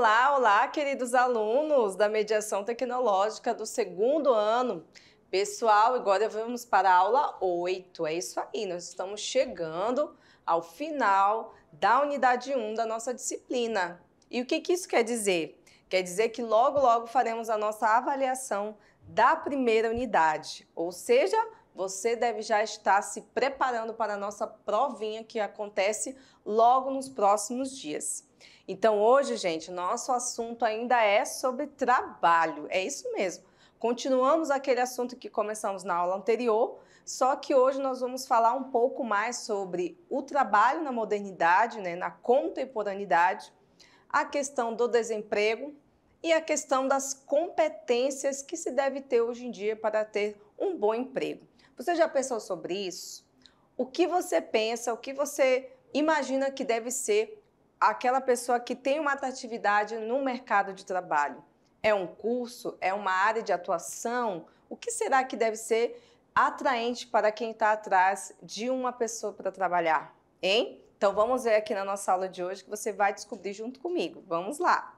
Olá, olá, queridos alunos da mediação tecnológica do segundo ano. Pessoal, agora vamos para a aula 8. É isso aí, nós estamos chegando ao final da unidade 1 da nossa disciplina. E o que, que isso quer dizer? Quer dizer que logo, logo faremos a nossa avaliação da primeira unidade, ou seja, você deve já estar se preparando para a nossa provinha que acontece logo nos próximos dias. Então, hoje, gente, nosso assunto ainda é sobre trabalho. É isso mesmo. Continuamos aquele assunto que começamos na aula anterior, só que hoje nós vamos falar um pouco mais sobre o trabalho na modernidade, né, na contemporaneidade, a questão do desemprego e a questão das competências que se deve ter hoje em dia para ter um bom emprego. Você já pensou sobre isso? O que você pensa, o que você imagina que deve ser aquela pessoa que tem uma atratividade no mercado de trabalho? É um curso? É uma área de atuação? O que será que deve ser atraente para quem está atrás de uma pessoa para trabalhar? Hein? Então vamos ver aqui na nossa aula de hoje que você vai descobrir junto comigo. Vamos lá!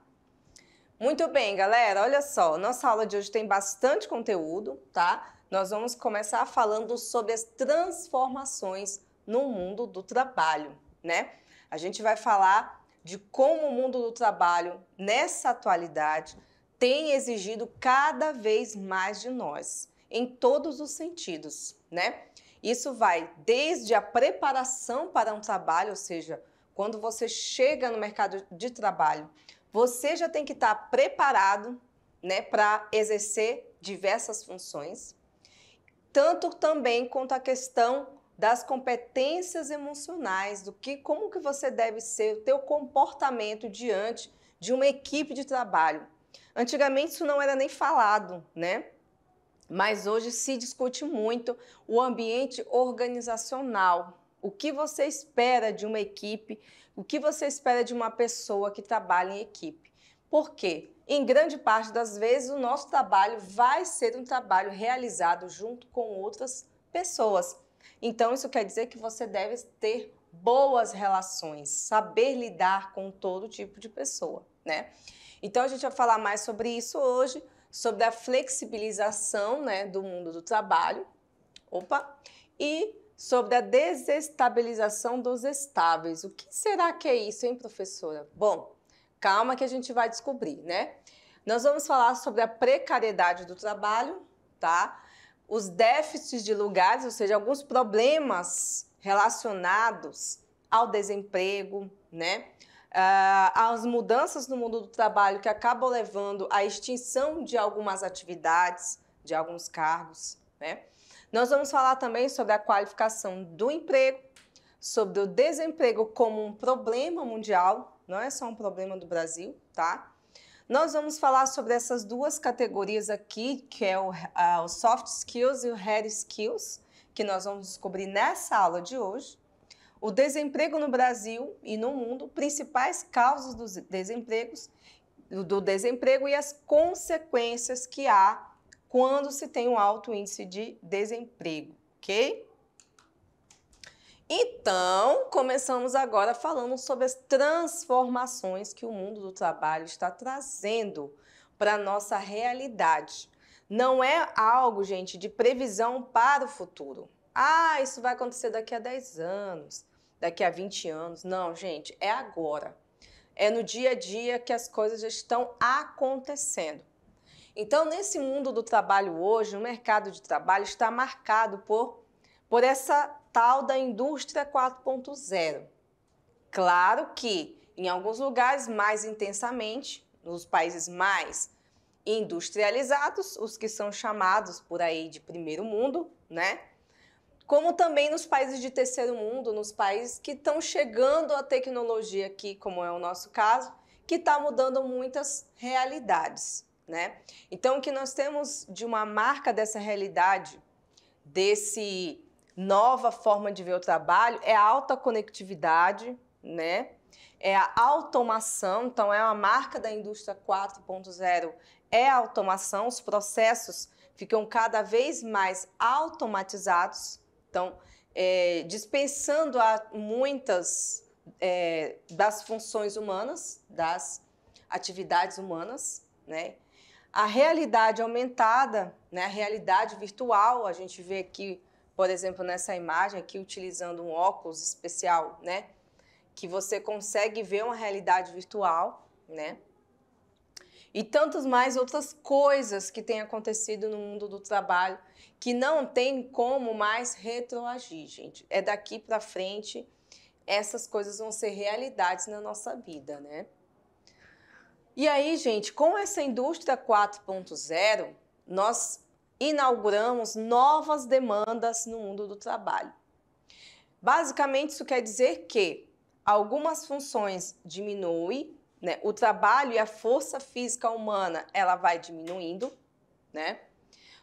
Muito bem, galera, olha só, nossa aula de hoje tem bastante conteúdo, tá? Nós vamos começar falando sobre as transformações no mundo do trabalho, né? A gente vai falar de como o mundo do trabalho, nessa atualidade, tem exigido cada vez mais de nós, em todos os sentidos, né? Isso vai desde a preparação para um trabalho, ou seja, quando você chega no mercado de trabalho, você já tem que estar preparado, né, para exercer diversas funções, tanto também quanto a questão das competências emocionais, do que como que você deve ser, o teu comportamento diante de uma equipe de trabalho. Antigamente isso não era nem falado, né? Mas hoje se discute muito o ambiente organizacional. O que você espera de uma equipe? O que você espera de uma pessoa que trabalha em equipe? Por quê? Em grande parte das vezes, o nosso trabalho vai ser um trabalho realizado junto com outras pessoas. Então, isso quer dizer que você deve ter boas relações, saber lidar com todo tipo de pessoa, né? Então, a gente vai falar mais sobre isso hoje, sobre a flexibilização né, do mundo do trabalho, opa, e sobre a desestabilização dos estáveis. O que será que é isso, hein, professora? Bom, calma que a gente vai descobrir, né? Nós vamos falar sobre a precariedade do trabalho, tá? os déficits de lugares, ou seja, alguns problemas relacionados ao desemprego, né? às ah, mudanças no mundo do trabalho que acabam levando à extinção de algumas atividades, de alguns cargos. Né? Nós vamos falar também sobre a qualificação do emprego, sobre o desemprego como um problema mundial, não é só um problema do Brasil, tá? Nós vamos falar sobre essas duas categorias aqui, que é o, o soft skills e o hard skills, que nós vamos descobrir nessa aula de hoje. O desemprego no Brasil e no mundo, principais causas dos desempregos, do desemprego e as consequências que há quando se tem um alto índice de desemprego, ok? Então, começamos agora falando sobre as transformações que o mundo do trabalho está trazendo para a nossa realidade. Não é algo, gente, de previsão para o futuro. Ah, isso vai acontecer daqui a 10 anos, daqui a 20 anos. Não, gente, é agora. É no dia a dia que as coisas já estão acontecendo. Então, nesse mundo do trabalho hoje, o mercado de trabalho está marcado por, por essa tal da indústria 4.0. Claro que em alguns lugares mais intensamente, nos países mais industrializados, os que são chamados por aí de primeiro mundo, né? Como também nos países de terceiro mundo, nos países que estão chegando à tecnologia aqui, como é o nosso caso, que está mudando muitas realidades, né? Então, o que nós temos de uma marca dessa realidade, desse nova forma de ver o trabalho é a alta conectividade, né? É a automação, então é uma marca da indústria 4.0, é a automação, os processos ficam cada vez mais automatizados, então é, dispensando a muitas é, das funções humanas, das atividades humanas, né? A realidade aumentada, né? A realidade virtual, a gente vê que por exemplo, nessa imagem aqui, utilizando um óculos especial, né? Que você consegue ver uma realidade virtual, né? E tantas mais outras coisas que têm acontecido no mundo do trabalho que não tem como mais retroagir, gente. É daqui para frente, essas coisas vão ser realidades na nossa vida, né? E aí, gente, com essa indústria 4.0, nós inauguramos novas demandas no mundo do trabalho. Basicamente, isso quer dizer que algumas funções diminuem, né? o trabalho e a força física humana ela vai diminuindo, né?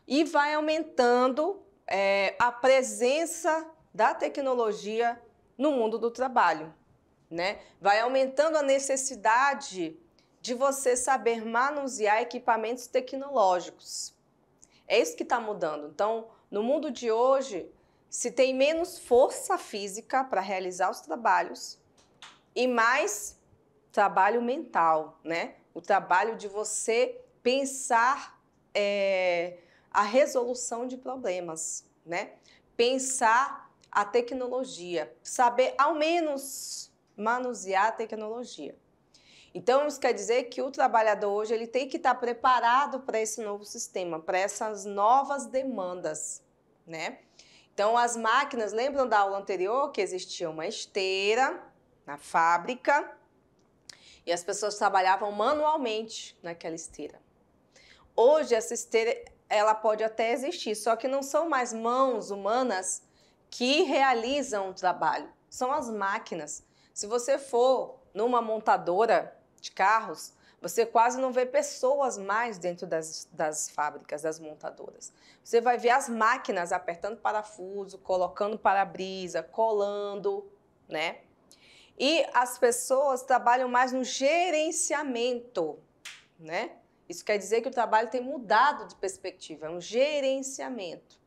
E vai aumentando é, a presença da tecnologia no mundo do trabalho, né? Vai aumentando a necessidade de você saber manusear equipamentos tecnológicos. É isso que está mudando. Então, no mundo de hoje, se tem menos força física para realizar os trabalhos e mais trabalho mental, né? O trabalho de você pensar é, a resolução de problemas, né? Pensar a tecnologia, saber ao menos manusear a tecnologia. Então, isso quer dizer que o trabalhador hoje ele tem que estar preparado para esse novo sistema, para essas novas demandas, né? Então, as máquinas, lembram da aula anterior que existia uma esteira na fábrica e as pessoas trabalhavam manualmente naquela esteira. Hoje, essa esteira ela pode até existir, só que não são mais mãos humanas que realizam o trabalho, são as máquinas. Se você for numa montadora, de carros, você quase não vê pessoas mais dentro das, das fábricas, das montadoras. Você vai ver as máquinas apertando parafuso, colocando para-brisa, colando, né? E as pessoas trabalham mais no gerenciamento, né? Isso quer dizer que o trabalho tem mudado de perspectiva, é um gerenciamento.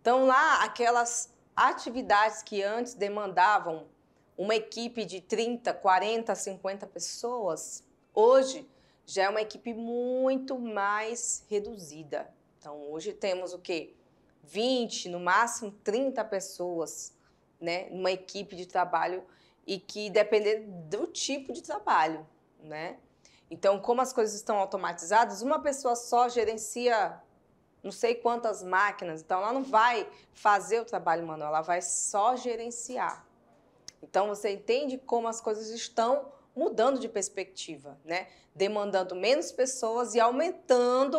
Então lá aquelas atividades que antes demandavam uma equipe de 30, 40, 50 pessoas, hoje já é uma equipe muito mais reduzida. Então, hoje temos o quê? 20, no máximo 30 pessoas, né, numa equipe de trabalho e que depender do tipo de trabalho, né? Então, como as coisas estão automatizadas, uma pessoa só gerencia não sei quantas máquinas, então ela não vai fazer o trabalho manual, ela vai só gerenciar. Então você entende como as coisas estão mudando de perspectiva, né? Demandando menos pessoas e aumentando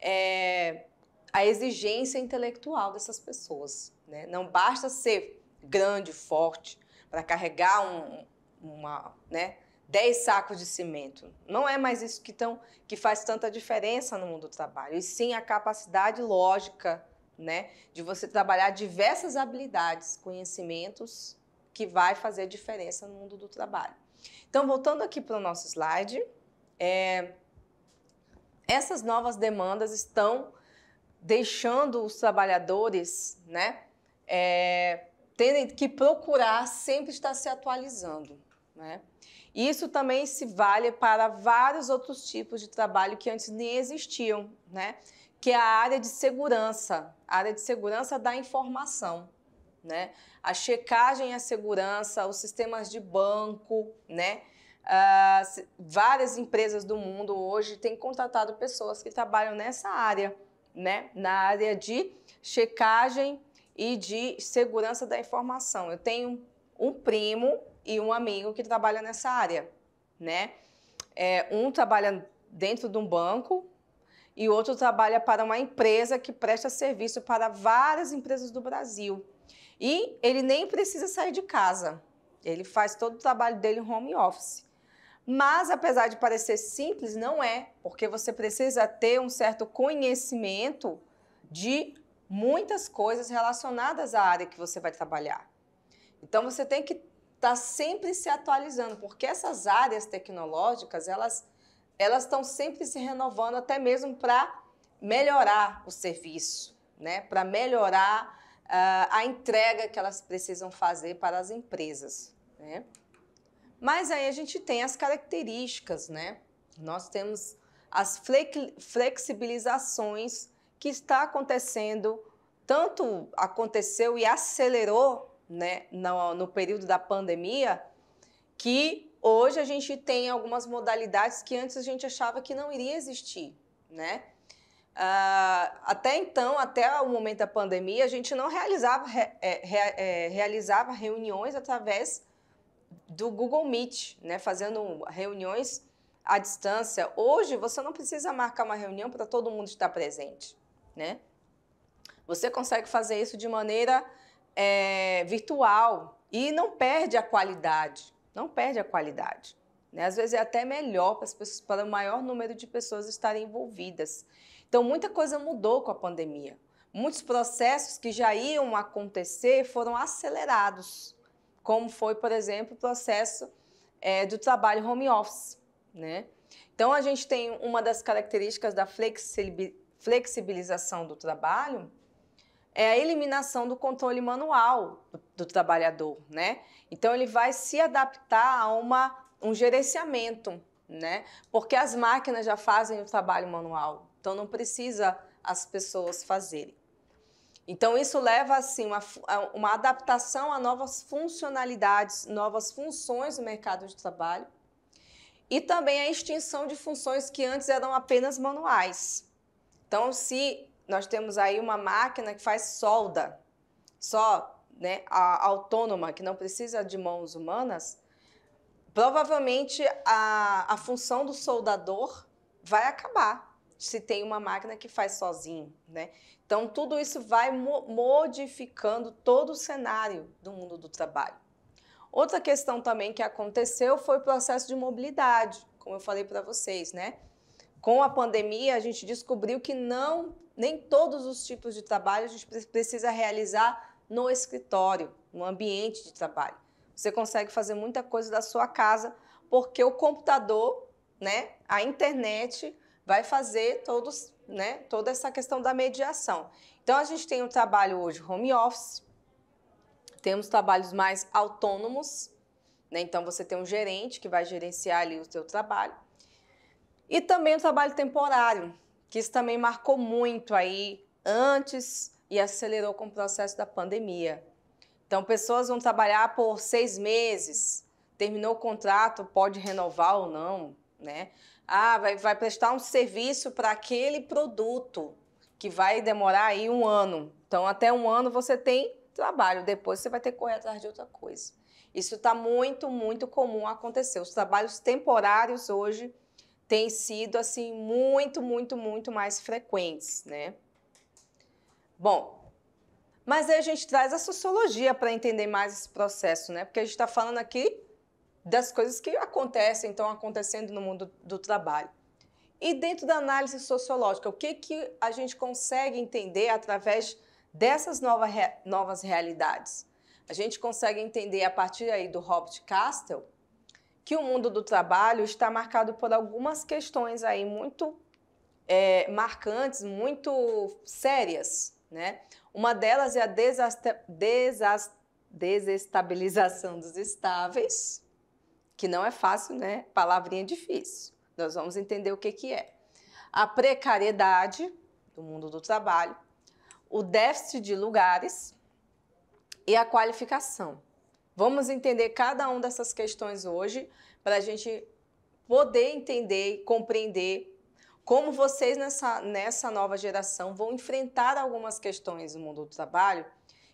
é, a exigência intelectual dessas pessoas. Né? Não basta ser grande, forte, para carregar um, uma, né, Dez sacos de cimento. Não é mais isso que, tão, que faz tanta diferença no mundo do trabalho, e sim a capacidade lógica né, de você trabalhar diversas habilidades, conhecimentos que vai fazer diferença no mundo do trabalho. Então, voltando aqui para o nosso slide, é, essas novas demandas estão deixando os trabalhadores, né, é, terem que procurar sempre estar se atualizando, né? Isso também se vale para vários outros tipos de trabalho que antes nem existiam, né? Que é a área de segurança, a área de segurança da informação né? A checagem a segurança, os sistemas de banco, né? Ah, várias empresas do mundo hoje têm contratado pessoas que trabalham nessa área, né? Na área de checagem e de segurança da informação. Eu tenho um primo e um amigo que trabalha nessa área, né? É, um trabalha dentro de um banco e outro trabalha para uma empresa que presta serviço para várias empresas do Brasil. E ele nem precisa sair de casa. Ele faz todo o trabalho dele home office. Mas, apesar de parecer simples, não é, porque você precisa ter um certo conhecimento de muitas coisas relacionadas à área que você vai trabalhar. Então, você tem que estar tá sempre se atualizando, porque essas áreas tecnológicas, elas elas estão sempre se renovando, até mesmo para melhorar o serviço, né? para melhorar ah, a entrega que elas precisam fazer para as empresas. Né? Mas aí a gente tem as características, né? Nós temos as flexibilizações que está acontecendo, tanto aconteceu e acelerou né, no, no período da pandemia, que hoje a gente tem algumas modalidades que antes a gente achava que não iria existir, né? Uh, até então, até o momento da pandemia, a gente não realizava, re, é, é, realizava reuniões através do Google Meet, né? fazendo reuniões à distância. Hoje, você não precisa marcar uma reunião para todo mundo estar presente. Né? Você consegue fazer isso de maneira é, virtual e não perde a qualidade. Não perde a qualidade. Né? Às vezes é até melhor para, para o maior número de pessoas estarem envolvidas. Então, muita coisa mudou com a pandemia. Muitos processos que já iam acontecer foram acelerados, como foi, por exemplo, o processo é, do trabalho home office. Né? Então, a gente tem uma das características da flexibilização do trabalho é a eliminação do controle manual do, do trabalhador, né? Então ele vai se adaptar a uma, um gerenciamento, né? Porque as máquinas já fazem o trabalho manual, então não precisa as pessoas fazerem. Então isso leva assim uma, uma adaptação a novas funcionalidades, novas funções do mercado de trabalho e também a extinção de funções que antes eram apenas manuais. Então se nós temos aí uma máquina que faz solda, só né, autônoma, que não precisa de mãos humanas, provavelmente a, a função do soldador vai acabar se tem uma máquina que faz sozinho, né? Então tudo isso vai modificando todo o cenário do mundo do trabalho. Outra questão também que aconteceu foi o processo de mobilidade, como eu falei para vocês, né? Com a pandemia a gente descobriu que não nem todos os tipos de trabalho a gente precisa realizar no escritório, no ambiente de trabalho. Você consegue fazer muita coisa da sua casa porque o computador, né, a internet vai fazer todos, né, toda essa questão da mediação. Então a gente tem um trabalho hoje home office, temos trabalhos mais autônomos, né? Então você tem um gerente que vai gerenciar ali o seu trabalho. E também o trabalho temporário, que isso também marcou muito aí antes e acelerou com o processo da pandemia. Então, pessoas vão trabalhar por seis meses, terminou o contrato, pode renovar ou não, né? Ah, vai, vai prestar um serviço para aquele produto que vai demorar aí um ano. Então, até um ano você tem trabalho, depois você vai ter que correr atrás de outra coisa. Isso está muito, muito comum acontecer. Os trabalhos temporários hoje têm sido, assim, muito, muito, muito mais frequentes, né? Bom, mas aí a gente traz a sociologia para entender mais esse processo, né? Porque a gente está falando aqui das coisas que acontecem, estão acontecendo no mundo do trabalho. E dentro da análise sociológica, o que, que a gente consegue entender através dessas nova, novas realidades? A gente consegue entender a partir aí do Robert Castle que o mundo do trabalho está marcado por algumas questões aí muito é, marcantes, muito sérias, né? Uma delas é a desestabilização dos estáveis, que não é fácil, né? Palavrinha difícil. Nós vamos entender o que, que é. A precariedade do mundo do trabalho, o déficit de lugares e a qualificação. Vamos entender cada uma dessas questões hoje para a gente poder entender e compreender como vocês nessa, nessa nova geração vão enfrentar algumas questões no mundo do trabalho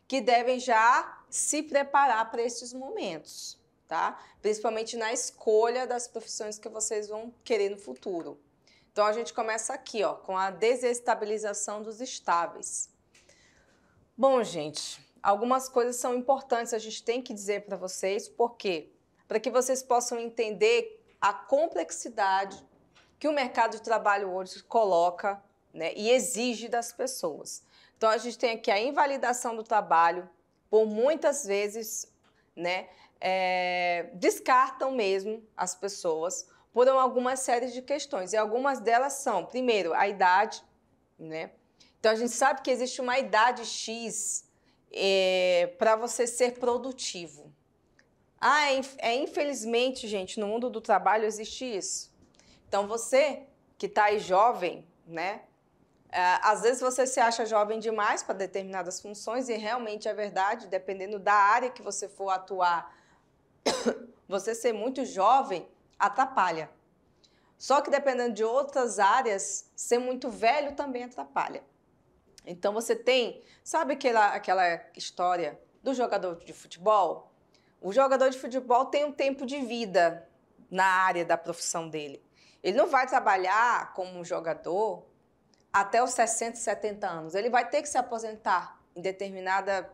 que devem já se preparar para esses momentos tá? Principalmente na escolha das profissões que vocês vão querer no futuro. Então a gente começa aqui, ó, com a desestabilização dos estáveis. Bom, gente, algumas coisas são importantes, a gente tem que dizer para vocês, por quê? Para que vocês possam entender a complexidade que o mercado de trabalho hoje coloca né, e exige das pessoas. Então a gente tem aqui a invalidação do trabalho, por muitas vezes, né, é, descartam mesmo as pessoas por algumas séries de questões. E algumas delas são, primeiro, a idade, né? Então a gente sabe que existe uma idade X é, para você ser produtivo. Ah, é, é, infelizmente, gente, no mundo do trabalho existe isso. Então você que está aí jovem, né? É, às vezes você se acha jovem demais para determinadas funções e realmente é verdade, dependendo da área que você for atuar, você ser muito jovem atrapalha. Só que dependendo de outras áreas, ser muito velho também atrapalha. Então você tem, sabe aquela, aquela história do jogador de futebol? O jogador de futebol tem um tempo de vida na área da profissão dele. Ele não vai trabalhar como um jogador até os 60, 70 anos. Ele vai ter que se aposentar em determinada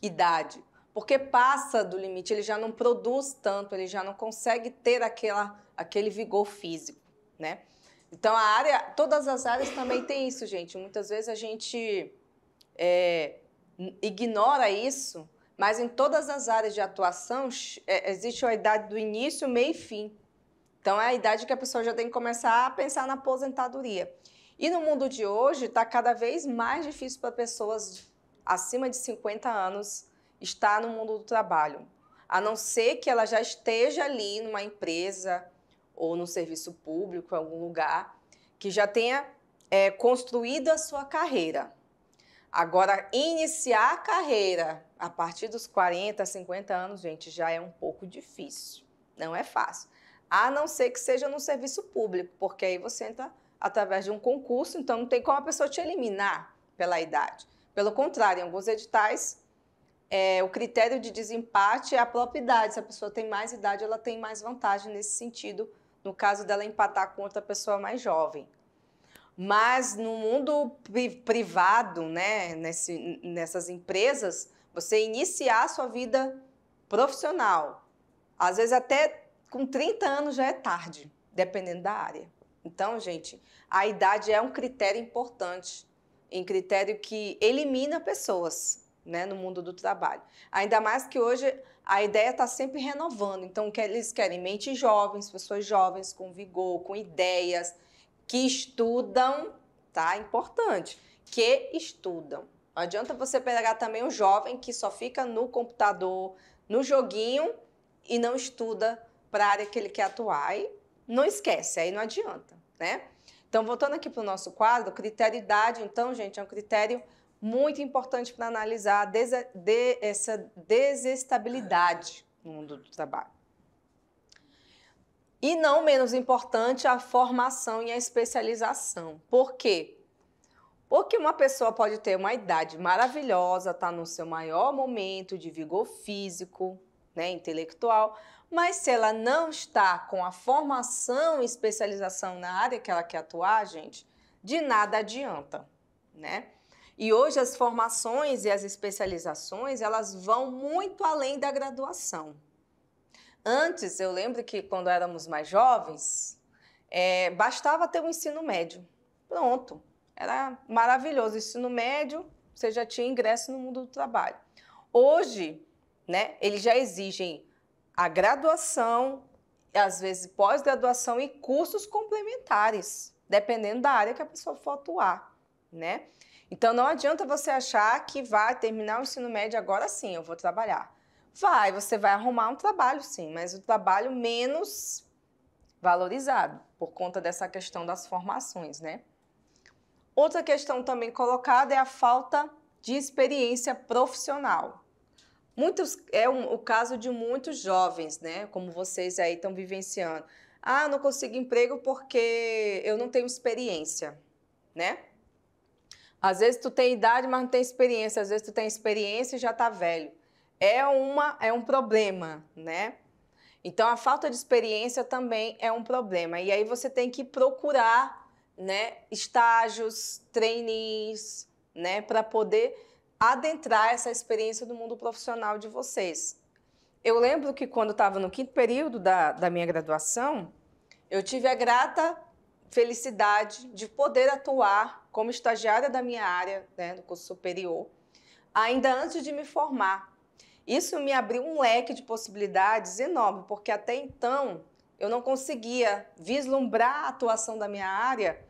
idade porque passa do limite, ele já não produz tanto, ele já não consegue ter aquela, aquele vigor físico, né? Então a área, todas as áreas também tem isso, gente. Muitas vezes a gente é, ignora isso, mas em todas as áreas de atuação é, existe a idade do início, meio e fim. Então é a idade que a pessoa já tem que começar a pensar na aposentadoria. E no mundo de hoje está cada vez mais difícil para pessoas acima de 50 anos está no mundo do trabalho, a não ser que ela já esteja ali numa empresa ou no serviço público, em algum lugar, que já tenha é, construído a sua carreira. Agora, iniciar a carreira a partir dos 40, 50 anos, gente, já é um pouco difícil. Não é fácil. A não ser que seja no serviço público, porque aí você entra através de um concurso, então não tem como a pessoa te eliminar pela idade. Pelo contrário, em alguns editais é, o critério de desempate é a própria idade. Se a pessoa tem mais idade, ela tem mais vantagem nesse sentido, no caso dela empatar com outra pessoa mais jovem. Mas no mundo privado, né, nesse, nessas empresas, você iniciar a sua vida profissional, às vezes até com 30 anos já é tarde, dependendo da área. Então, gente, a idade é um critério importante, um critério que elimina pessoas, né, no mundo do trabalho. Ainda mais que hoje a ideia está sempre renovando. Então, eles querem mentes jovens, pessoas jovens com vigor, com ideias, que estudam, tá? Importante, que estudam. Não adianta você pegar também um jovem que só fica no computador, no joguinho e não estuda para a área que ele quer atuar. E não esquece, aí não adianta, né? Então, voltando aqui para o nosso quadro, critério idade, então, gente, é um critério muito importante para analisar desa, de, essa desestabilidade no mundo do trabalho. E não menos importante, a formação e a especialização. Por quê? Porque uma pessoa pode ter uma idade maravilhosa, estar tá no seu maior momento de vigor físico, né, intelectual, mas se ela não está com a formação e especialização na área que ela quer atuar, gente, de nada adianta, né? E hoje as formações e as especializações, elas vão muito além da graduação. Antes, eu lembro que quando éramos mais jovens, é, bastava ter o um ensino médio. Pronto. Era maravilhoso. Ensino médio, você já tinha ingresso no mundo do trabalho. Hoje, né, eles já exigem a graduação, às vezes pós-graduação e cursos complementares, dependendo da área que a pessoa for atuar, né? Então não adianta você achar que vai terminar o ensino médio agora sim, eu vou trabalhar. Vai, você vai arrumar um trabalho sim, mas o um trabalho menos valorizado por conta dessa questão das formações, né? Outra questão também colocada é a falta de experiência profissional. Muitos é um, o caso de muitos jovens, né? Como vocês aí estão vivenciando. Ah, não consigo emprego porque eu não tenho experiência, né? Às vezes tu tem idade, mas não tem experiência. Às vezes tu tem experiência e já está velho. É, uma, é um problema, né? Então a falta de experiência também é um problema. E aí você tem que procurar, né, estágios, trainees, né, para poder adentrar essa experiência do mundo profissional de vocês. Eu lembro que quando estava no quinto período da, da minha graduação, eu tive a grata felicidade de poder atuar como estagiária da minha área, né, do curso superior, ainda antes de me formar. Isso me abriu um leque de possibilidades enorme, porque até então eu não conseguia vislumbrar a atuação da minha área,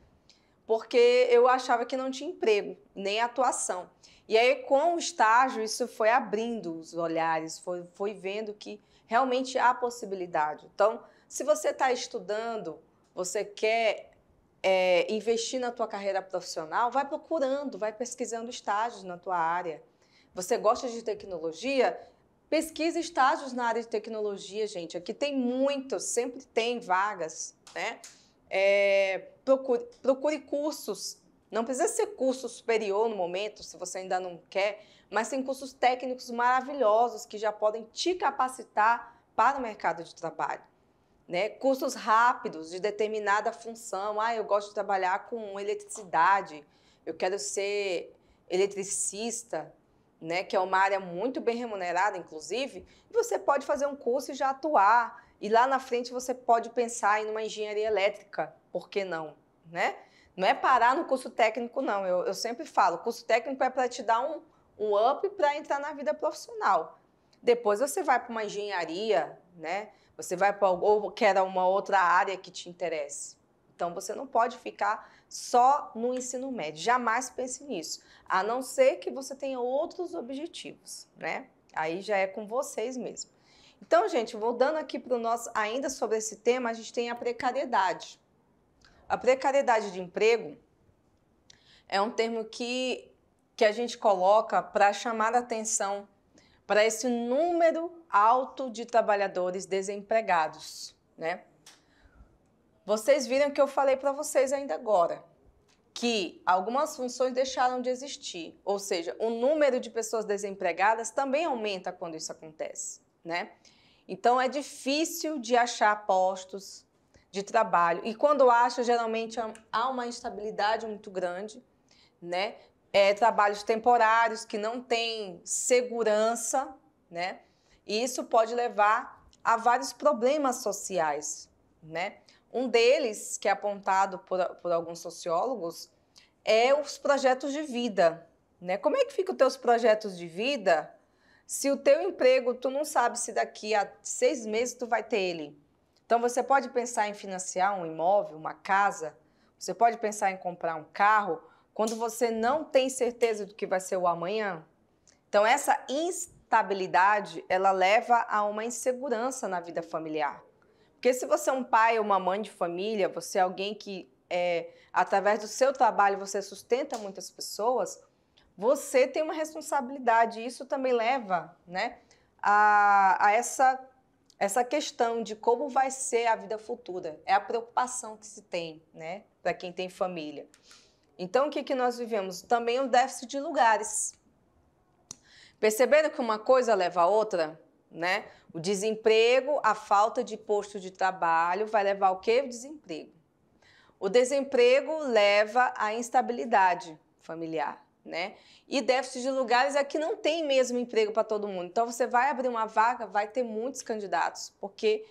porque eu achava que não tinha emprego, nem atuação. E aí, com o estágio, isso foi abrindo os olhares, foi, foi vendo que realmente há possibilidade. Então, se você está estudando, você quer é, investir na tua carreira profissional, vai procurando, vai pesquisando estágios na tua área. Você gosta de tecnologia? Pesquisa estágios na área de tecnologia, gente. Aqui tem muitos, sempre tem vagas, né? É, procure, procure cursos. Não precisa ser curso superior no momento, se você ainda não quer, mas tem cursos técnicos maravilhosos que já podem te capacitar para o mercado de trabalho. Né? Cursos rápidos de determinada função. Ah, eu gosto de trabalhar com eletricidade, eu quero ser eletricista, né? que é uma área muito bem remunerada, inclusive. Você pode fazer um curso e já atuar. E lá na frente você pode pensar em uma engenharia elétrica, por que não? Né? Não é parar no curso técnico, não. Eu, eu sempre falo, curso técnico é para te dar um, um up para entrar na vida profissional. Depois você vai para uma engenharia, né? Você vai para ou quer uma outra área que te interesse. Então você não pode ficar só no ensino médio. Jamais pense nisso, a não ser que você tenha outros objetivos, né? Aí já é com vocês mesmo. Então, gente, voltando aqui para o nosso ainda sobre esse tema, a gente tem a precariedade. A precariedade de emprego é um termo que que a gente coloca para chamar a atenção para esse número alto de trabalhadores desempregados, né? Vocês viram que eu falei para vocês ainda agora que algumas funções deixaram de existir, ou seja, o número de pessoas desempregadas também aumenta quando isso acontece, né? Então é difícil de achar postos de trabalho e quando acha geralmente há uma instabilidade muito grande, né? é, trabalhos temporários que não têm segurança, né? E isso pode levar a vários problemas sociais, né? Um deles, que é apontado por, por alguns sociólogos, é os projetos de vida, né? Como é que ficam os teus projetos de vida se o teu emprego, tu não sabe se daqui a seis meses tu vai ter ele? Então você pode pensar em financiar um imóvel, uma casa, você pode pensar em comprar um carro, quando você não tem certeza do que vai ser o amanhã. Então, essa instabilidade, ela leva a uma insegurança na vida familiar. Porque se você é um pai ou uma mãe de família, você é alguém que, é, através do seu trabalho, você sustenta muitas pessoas, você tem uma responsabilidade. E isso também leva né, a, a essa, essa questão de como vai ser a vida futura. É a preocupação que se tem né, para quem tem família. Então, o que, que nós vivemos? Também um déficit de lugares. Perceberam que uma coisa leva a outra? Né? O desemprego, a falta de posto de trabalho vai levar ao que? O desemprego. O desemprego leva à instabilidade familiar, né? E déficit de lugares é que não tem mesmo emprego para todo mundo. Então você vai abrir uma vaga, vai ter muitos candidatos, porque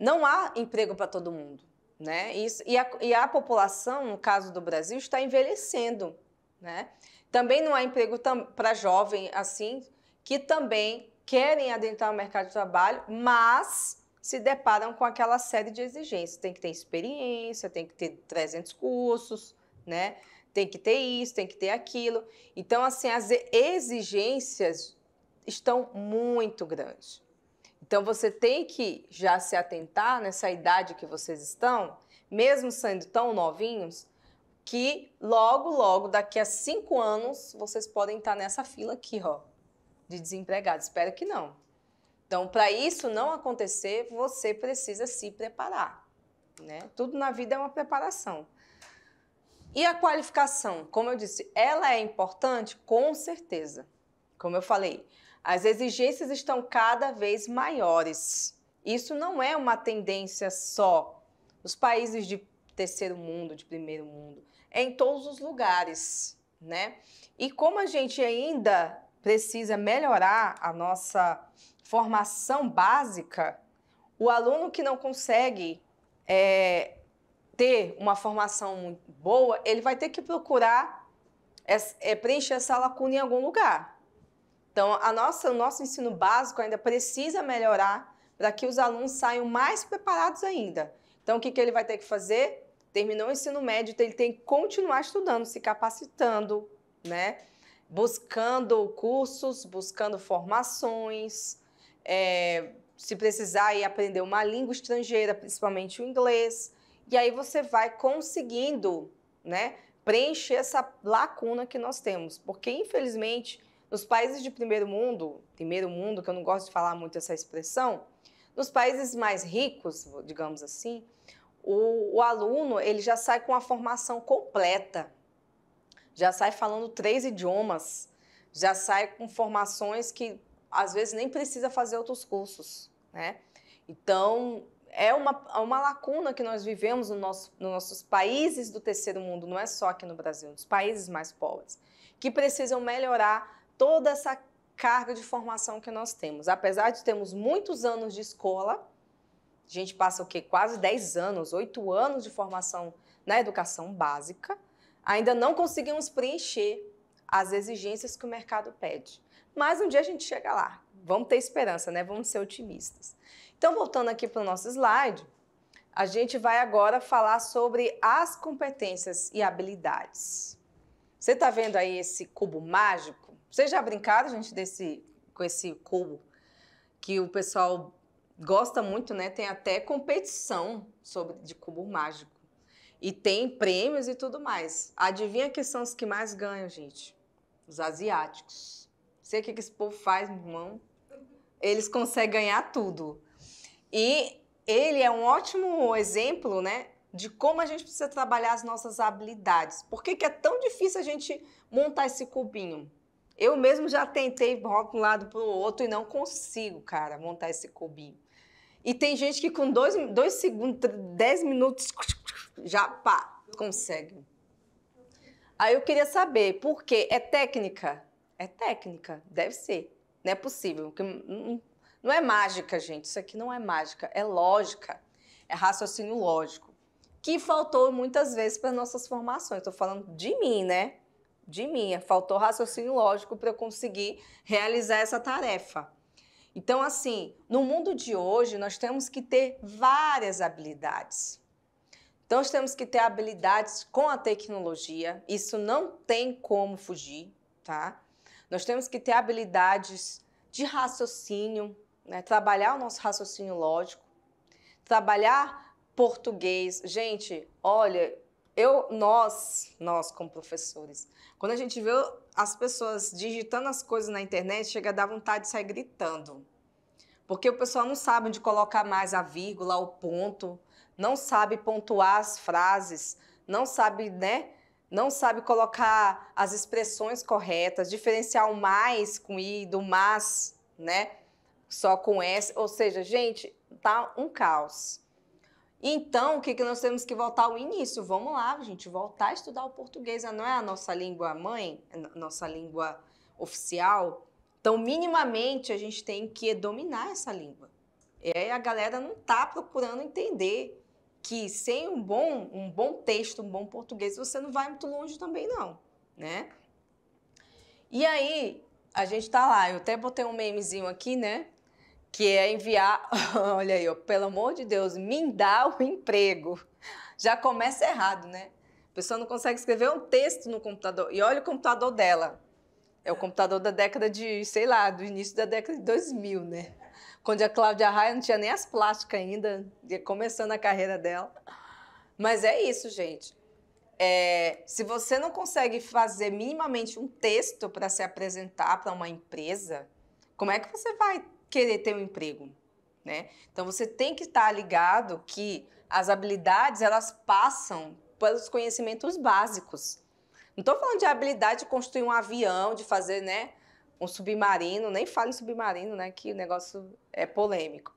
não há emprego para todo mundo. Né? Isso, e, a, e a população, no caso do Brasil, está envelhecendo. Né? Também não há emprego para jovem assim, que também querem adentrar o mercado de trabalho, mas se deparam com aquela série de exigências. Tem que ter experiência, tem que ter 300 cursos, né? Tem que ter isso, tem que ter aquilo. Então, assim, as exigências estão muito grandes. Então você tem que já se atentar nessa idade que vocês estão, mesmo sendo tão novinhos, que logo, logo, daqui a cinco anos, vocês podem estar nessa fila aqui, ó, de desempregados. Espero que não. Então, para isso não acontecer, você precisa se preparar. Né? Tudo na vida é uma preparação. E a qualificação, como eu disse, ela é importante? Com certeza. Como eu falei, as exigências estão cada vez maiores. Isso não é uma tendência só. nos países de terceiro mundo, de primeiro mundo, é em todos os lugares, né? E como a gente ainda precisa melhorar a nossa formação básica, o aluno que não consegue é, ter uma formação boa, ele vai ter que procurar é, é, preencher essa lacuna em algum lugar. Então, a nossa, o nosso ensino básico ainda precisa melhorar para que os alunos saiam mais preparados ainda. Então, o que, que ele vai ter que fazer? Terminou o ensino médio, então ele tem que continuar estudando, se capacitando, né? buscando cursos, buscando formações, é, se precisar ir aprender uma língua estrangeira, principalmente o inglês, e aí você vai conseguindo, né, preencher essa lacuna que nós temos, porque infelizmente nos países de primeiro mundo, primeiro mundo, que eu não gosto de falar muito essa expressão, nos países mais ricos, digamos assim, o, o aluno ele já sai com a formação completa, já sai falando três idiomas, já sai com formações que às vezes nem precisa fazer outros cursos, né? Então, é uma, é uma lacuna que nós vivemos no nosso, nos nossos países do terceiro mundo, não é só aqui no Brasil, nos países mais pobres, que precisam melhorar toda essa carga de formação que nós temos. Apesar de termos muitos anos de escola, a gente passa o quê? Quase 10 anos, 8 anos de formação na educação básica, ainda não conseguimos preencher as exigências que o mercado pede. Mas um dia a gente chega lá. Vamos ter esperança, né? Vamos ser otimistas. Então, voltando aqui para o nosso slide, a gente vai agora falar sobre as competências e habilidades. Você está vendo aí esse cubo mágico? Vocês já brincaram, gente, desse, com esse cubo? Que o pessoal gosta muito, né? Tem até competição sobre de cubo mágico. E tem prêmios e tudo mais. Adivinha que são os que mais ganham, gente? Os asiáticos. Sei o que esse povo faz, irmão. Eles conseguem ganhar tudo. E ele é um ótimo exemplo, né? De como a gente precisa trabalhar as nossas habilidades. Por que, que é tão difícil a gente montar esse cubinho? Eu mesmo já tentei rolar de um lado para o outro e não consigo, cara, montar esse cubinho. E tem gente que com dois, dois segundos, dez minutos, já pá, consegue. Aí eu queria saber, por quê? É técnica? É técnica, deve ser. Não é possível. Não é mágica, gente. Isso aqui não é mágica, é lógica. É raciocínio lógico. Que faltou muitas vezes para nossas formações. Estou falando de mim, né? de minha. É, faltou raciocínio lógico para eu conseguir realizar essa tarefa. Então, assim, no mundo de hoje, nós temos que ter várias habilidades. Então, nós temos que ter habilidades com a tecnologia, isso não tem como fugir, tá? Nós temos que ter habilidades de raciocínio, né? trabalhar o nosso raciocínio lógico, trabalhar português. Gente, olha, eu, nós, nós como professores, quando a gente vê as pessoas digitando as coisas na internet, chega a dar vontade de sair gritando. Porque o pessoal não sabe onde colocar mais a vírgula, o ponto, não sabe pontuar as frases, não sabe, né? Não sabe colocar as expressões corretas, diferenciar o mais com i do mas, né? Só com s, ou seja, gente, tá um caos. Então, o que, que nós temos que voltar ao início? Vamos lá, gente, voltar a estudar o português. Não é a nossa língua mãe, a é nossa língua oficial. Então, minimamente, a gente tem que dominar essa língua. E a galera não está procurando entender que sem um bom, um bom texto, um bom português, você não vai muito longe também, não, né? E aí, a gente está lá. Eu até botei um memezinho aqui, né? que é enviar, olha aí, ó, pelo amor de Deus, me dá o emprego. Já começa errado, né? A pessoa não consegue escrever um texto no computador. E olha o computador dela. É o é. computador da década de, sei lá, do início da década de 2000, né? Quando a Cláudia Raia não tinha nem as plásticas ainda, começando a carreira dela. Mas é isso, gente. É, se você não consegue fazer minimamente um texto para se apresentar para uma empresa, como é que você vai querer ter um emprego, né? Então você tem que estar tá ligado que as habilidades elas passam pelos conhecimentos básicos. Não estou falando de habilidade de construir um avião, de fazer, né, um submarino, nem falo em submarino, né, que o negócio é polêmico.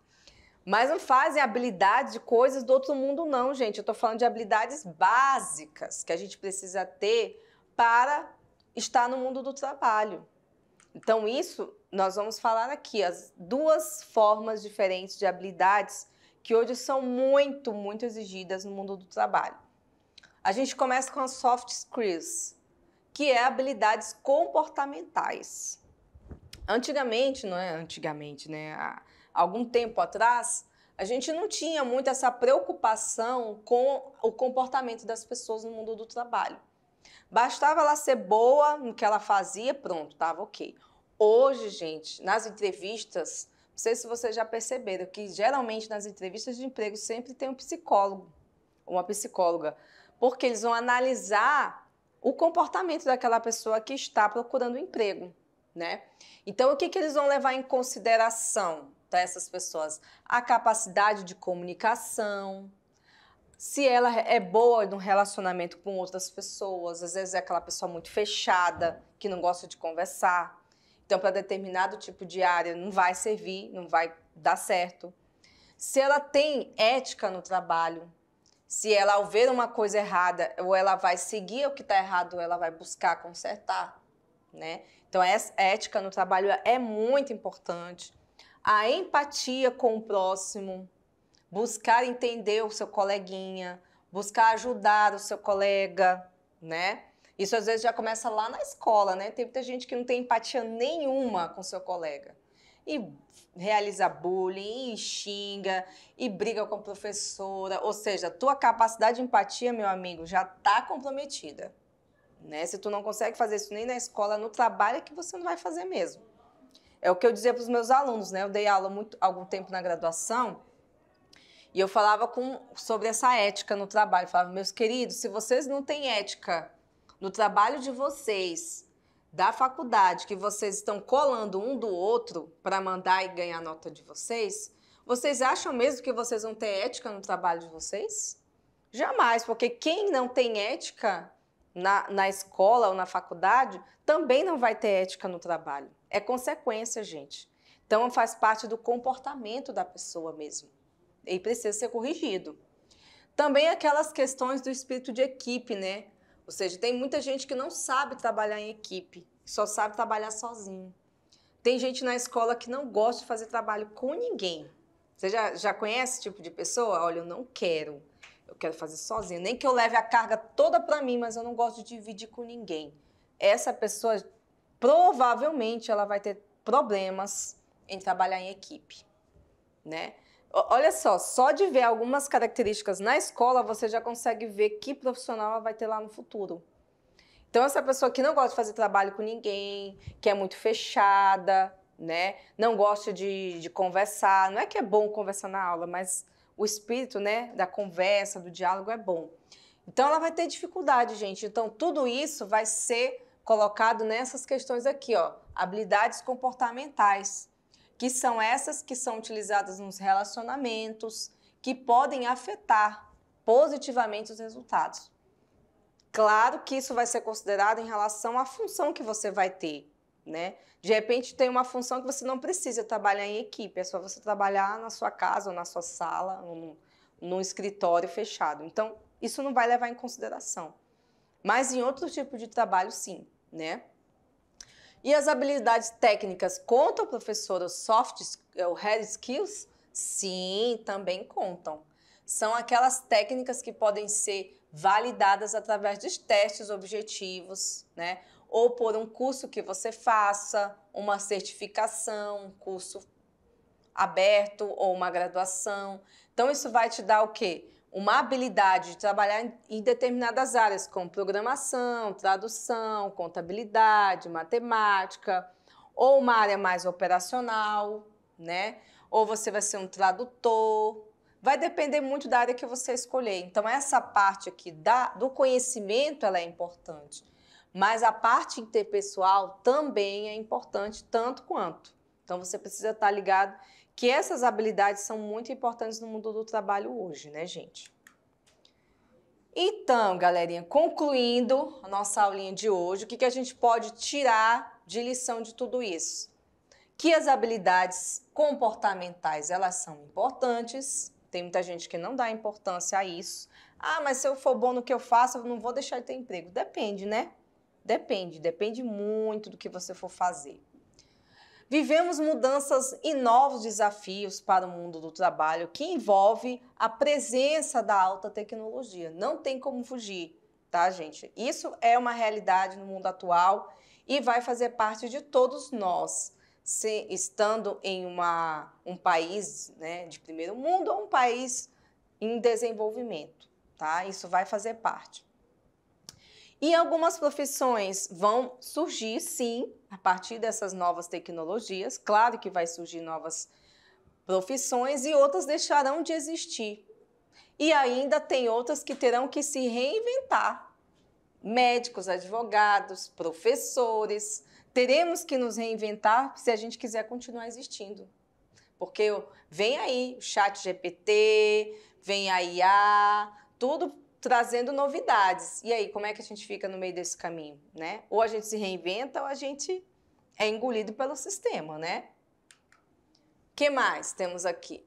Mas não fazem habilidade de coisas do outro mundo não, gente. Eu estou falando de habilidades básicas que a gente precisa ter para estar no mundo do trabalho. Então isso nós vamos falar aqui as duas formas diferentes de habilidades que hoje são muito, muito exigidas no mundo do trabalho. A gente começa com as soft skills, que é habilidades comportamentais. Antigamente, não é antigamente, né? Há algum tempo atrás, a gente não tinha muito essa preocupação com o comportamento das pessoas no mundo do trabalho. Bastava ela ser boa no que ela fazia, pronto, estava ok. Hoje, gente, nas entrevistas, não sei se vocês já perceberam que geralmente nas entrevistas de emprego sempre tem um psicólogo, uma psicóloga, porque eles vão analisar o comportamento daquela pessoa que está procurando emprego, né? Então, o que, que eles vão levar em consideração dessas pessoas? A capacidade de comunicação, se ela é boa no relacionamento com outras pessoas, às vezes é aquela pessoa muito fechada, que não gosta de conversar, então, para determinado tipo de área, não vai servir, não vai dar certo. Se ela tem ética no trabalho, se ela, ao ver uma coisa errada, ou ela vai seguir o que está errado, ou ela vai buscar consertar, né? Então, essa ética no trabalho é muito importante. A empatia com o próximo, buscar entender o seu coleguinha, buscar ajudar o seu colega, né? Isso às vezes já começa lá na escola, né? Tem muita gente que não tem empatia nenhuma com seu colega. E realiza bullying, e xinga, e briga com a professora. Ou seja, tua capacidade de empatia, meu amigo, já está comprometida. Né? Se tu não consegue fazer isso nem na escola, no trabalho é que você não vai fazer mesmo. É o que eu dizia para os meus alunos, né? Eu dei aula muito algum tempo na graduação e eu falava com, sobre essa ética no trabalho. Eu falava, meus queridos, se vocês não têm ética no trabalho de vocês, da faculdade, que vocês estão colando um do outro para mandar e ganhar nota de vocês, vocês acham mesmo que vocês vão ter ética no trabalho de vocês? Jamais, porque quem não tem ética na, na escola ou na faculdade também não vai ter ética no trabalho. É consequência, gente. Então faz parte do comportamento da pessoa mesmo. E precisa ser corrigido. Também aquelas questões do espírito de equipe, né? Ou seja, tem muita gente que não sabe trabalhar em equipe, só sabe trabalhar sozinho. Tem gente na escola que não gosta de fazer trabalho com ninguém. Você já, já conhece esse tipo de pessoa? Olha, eu não quero. Eu quero fazer sozinho. Nem que eu leve a carga toda para mim, mas eu não gosto de dividir com ninguém. Essa pessoa, provavelmente, ela vai ter problemas em trabalhar em equipe, né? Olha só, só de ver algumas características na escola, você já consegue ver que profissional ela vai ter lá no futuro. Então, essa pessoa que não gosta de fazer trabalho com ninguém, que é muito fechada, né? Não gosta de, de conversar. Não é que é bom conversar na aula, mas o espírito, né, da conversa, do diálogo é bom. Então, ela vai ter dificuldade, gente. Então, tudo isso vai ser colocado nessas questões aqui, ó. Habilidades comportamentais que são essas que são utilizadas nos relacionamentos, que podem afetar positivamente os resultados. Claro que isso vai ser considerado em relação à função que você vai ter, né? De repente tem uma função que você não precisa trabalhar em equipe, é só você trabalhar na sua casa ou na sua sala ou num, num escritório fechado. Então, isso não vai levar em consideração. Mas em outro tipo de trabalho, sim, né? E as habilidades técnicas contam, professora, os soft, eh, o hard skills? Sim, também contam. São aquelas técnicas que podem ser validadas através de testes objetivos, né? Ou por um curso que você faça, uma certificação, um curso aberto ou uma graduação. Então isso vai te dar o quê? uma habilidade de trabalhar em determinadas áreas, como programação, tradução, contabilidade, matemática, ou uma área mais operacional, né? Ou você vai ser um tradutor. Vai depender muito da área que você escolher. Então, essa parte aqui da, do conhecimento ela é importante. Mas a parte interpessoal também é importante, tanto quanto. Então, você precisa estar ligado que essas habilidades são muito importantes no mundo do trabalho hoje, né, gente? Então, galerinha, concluindo a nossa aulinha de hoje, o que, que a gente pode tirar de lição de tudo isso? Que as habilidades comportamentais, elas são importantes. Tem muita gente que não dá importância a isso. Ah, mas se eu for bom no que eu faço, eu não vou deixar de ter emprego. Depende, né? Depende, depende muito do que você for fazer. Vivemos mudanças e novos desafios para o mundo do trabalho que envolve a presença da alta tecnologia. Não tem como fugir, tá, gente? Isso é uma realidade no mundo atual e vai fazer parte de todos nós, se estando em uma, um país né, de primeiro mundo ou um país em desenvolvimento, tá? Isso vai fazer parte. E algumas profissões vão surgir, sim, a partir dessas novas tecnologias. Claro que vai surgir novas profissões e outras deixarão de existir. E ainda tem outras que terão que se reinventar. Médicos, advogados, professores. Teremos que nos reinventar se a gente quiser continuar existindo. Porque vem aí o chat GPT, vem a IA, tudo trazendo novidades. E aí, como é que a gente fica no meio desse caminho, né? Ou a gente se reinventa ou a gente é engolido pelo sistema, né? que mais temos aqui?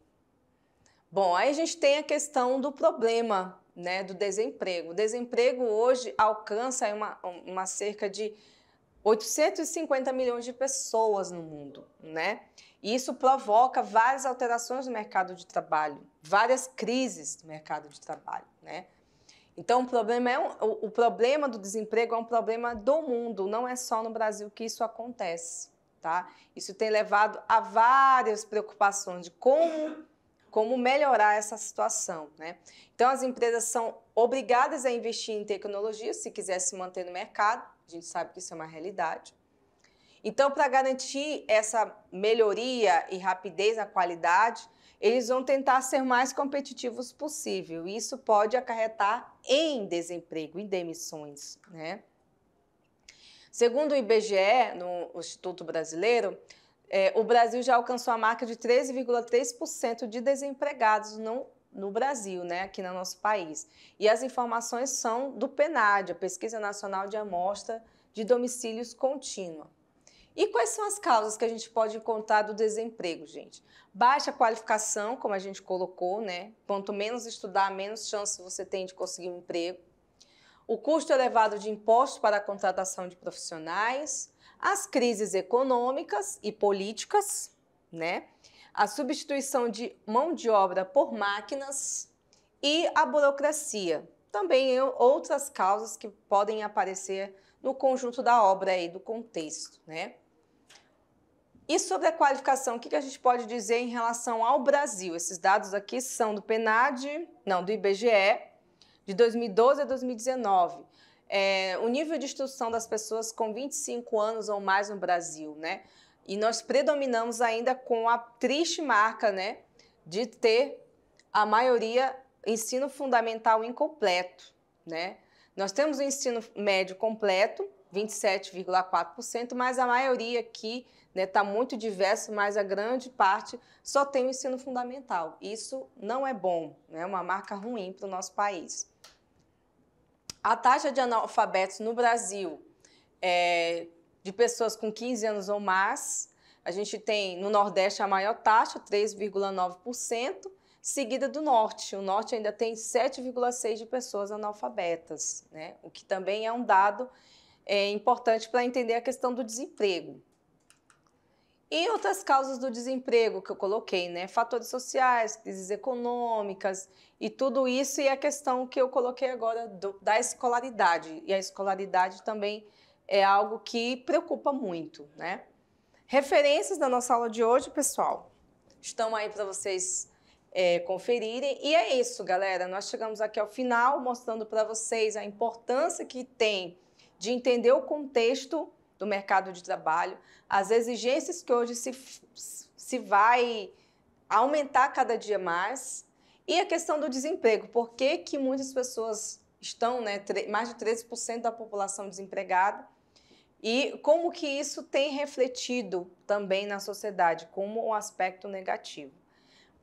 Bom, aí a gente tem a questão do problema, né, do desemprego. O desemprego hoje alcança uma, uma cerca de 850 milhões de pessoas no mundo, né? E isso provoca várias alterações no mercado de trabalho, várias crises no mercado de trabalho, né? Então, o problema, é um, o, o problema do desemprego é um problema do mundo, não é só no Brasil que isso acontece. Tá? Isso tem levado a várias preocupações de como, como melhorar essa situação. Né? Então, as empresas são obrigadas a investir em tecnologia se quiser se manter no mercado, a gente sabe que isso é uma realidade. Então, para garantir essa melhoria e rapidez na qualidade, eles vão tentar ser mais competitivos possível. Isso pode acarretar em desemprego, em demissões, né? Segundo o IBGE, no Instituto Brasileiro, é, o Brasil já alcançou a marca de 13,3% de desempregados no, no Brasil, né, aqui no nosso país. E as informações são do PNAD, a Pesquisa Nacional de Amostra de Domicílios Contínua. E quais são as causas que a gente pode encontrar do desemprego, gente? Baixa qualificação, como a gente colocou, né? Quanto menos estudar, menos chance você tem de conseguir um emprego. O custo elevado de impostos para a contratação de profissionais, as crises econômicas e políticas, né? A substituição de mão de obra por máquinas e a burocracia. Também outras causas que podem aparecer no conjunto da obra aí do contexto, né? E sobre a qualificação, o que a gente pode dizer em relação ao Brasil? Esses dados aqui são do PNAD, não, do IBGE, de 2012 a 2019. É, o nível de instrução das pessoas com 25 anos ou mais no Brasil, né? E nós predominamos ainda com a triste marca, né, de ter a maioria ensino fundamental incompleto, né? Nós temos o ensino médio completo, 27,4%, mas a maioria aqui Está né? Tá muito diverso, mas a grande parte só tem o ensino fundamental. Isso não é bom, né, é né? uma marca ruim para o nosso país. A taxa de analfabetos no Brasil é de pessoas com 15 anos ou mais, a gente tem no Nordeste a maior taxa, 3,9%, seguida do Norte. O Norte ainda tem 7,6% de pessoas analfabetas, né? o que também é um dado é, importante para entender a questão do desemprego. E outras causas do desemprego que eu coloquei, né? Fatores sociais, crises econômicas e tudo isso, e a questão que eu coloquei agora do, da escolaridade. E a escolaridade também é algo que preocupa muito, né? Referências da nossa aula de hoje, pessoal, estão aí para vocês é, conferirem. E é isso, galera. Nós chegamos aqui ao final mostrando para vocês a importância que tem de entender o contexto do mercado de trabalho, as exigências que hoje se, se vai aumentar cada dia mais, e a questão do desemprego. Por que, que muitas pessoas estão, né, mais de 13% da população desempregada? E como que isso tem refletido também na sociedade, como um aspecto negativo.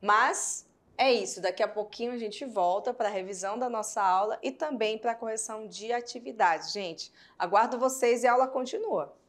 Mas é isso, daqui a pouquinho a gente volta para a revisão da nossa aula e também para a correção de atividades. Gente, aguardo vocês e a aula continua.